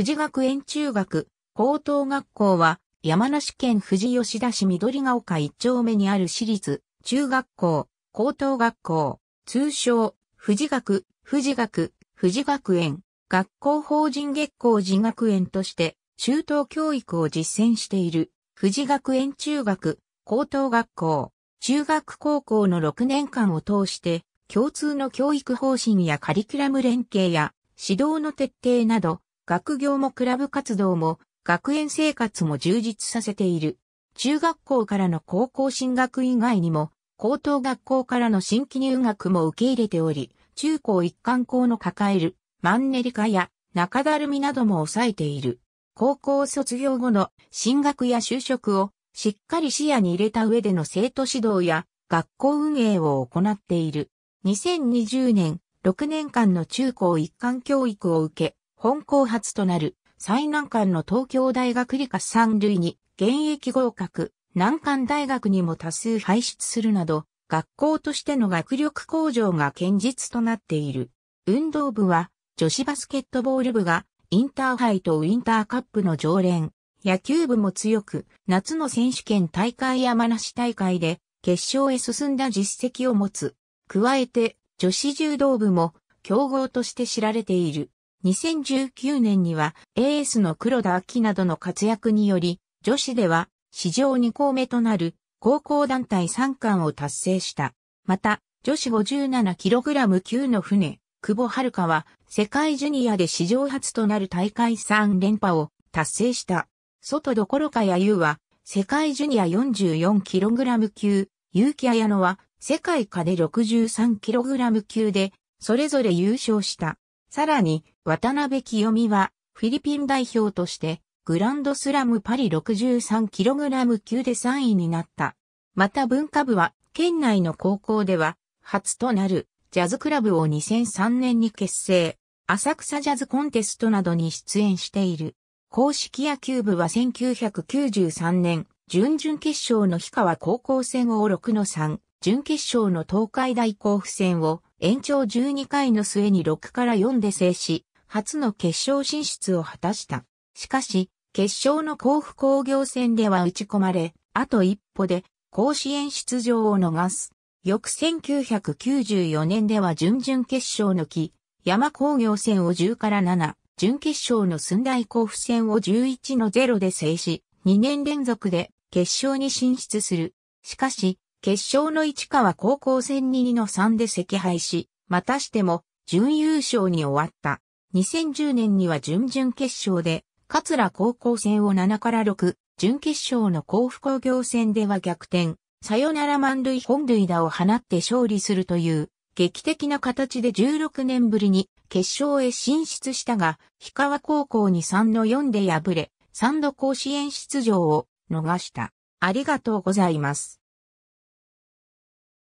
富士学園中学、高等学校は、山梨県富士吉田市緑ヶ丘一丁目にある私立、中学校、高等学校、通称、富士学、富士学、富士学園、学校法人月光寺学園として、中等教育を実践している、富士学園中学、高等学校、中学高校の6年間を通して、共通の教育方針やカリキュラム連携や、指導の徹底など、学業もクラブ活動も、学園生活も充実させている。中学校からの高校進学以外にも、高等学校からの新規入学も受け入れており、中高一貫校の抱える、マンネリ化や中だるみなども抑えている。高校卒業後の進学や就職をしっかり視野に入れた上での生徒指導や学校運営を行っている。2020年6年間の中高一貫教育を受け、本校初となる最難関の東京大学理科三類に現役合格、難関大学にも多数輩出するなど、学校としての学力向上が堅実となっている。運動部は女子バスケットボール部がインターハイとウィンターカップの常連、野球部も強く、夏の選手権大会山梨大会で決勝へ進んだ実績を持つ。加えて、女子柔道部も強豪として知られている。2019年にはエースの黒田明などの活躍により、女子では史上2校目となる高校団体3冠を達成した。また、女子 57kg 級の船、久保遥は世界ジュニアで史上初となる大会3連覇を達成した。外どころかやゆうは世界ジュニア 44kg 級、結城綾乃は世界下で 63kg 級でそれぞれ優勝した。さらに、渡辺清美は、フィリピン代表として、グランドスラムパリ 63kg 級で3位になった。また文化部は、県内の高校では、初となる、ジャズクラブを2003年に結成、浅草ジャズコンテストなどに出演している。公式野球部は1993年、準々決勝の氷川高校戦を6の3、準決勝の東海大甲府戦を延長12回の末に6から4で制し、初の決勝進出を果たした。しかし、決勝の甲府工業戦では打ち込まれ、あと一歩で甲子園出場を逃す。翌1994年では準々決勝の木、山工業戦を10から7、準決勝の寸大甲府戦を11の0で制し、2年連続で決勝に進出する。しかし、決勝の市川高校戦2の3で惜敗し、またしても準優勝に終わった。2010年には準々決勝で、桂高校戦を7から6、準決勝の甲府工業戦では逆転、さよなら満塁本塁打を放って勝利するという、劇的な形で16年ぶりに決勝へ進出したが、氷川高校に3の4で敗れ、3度甲子園出場を逃した。ありがとうございます。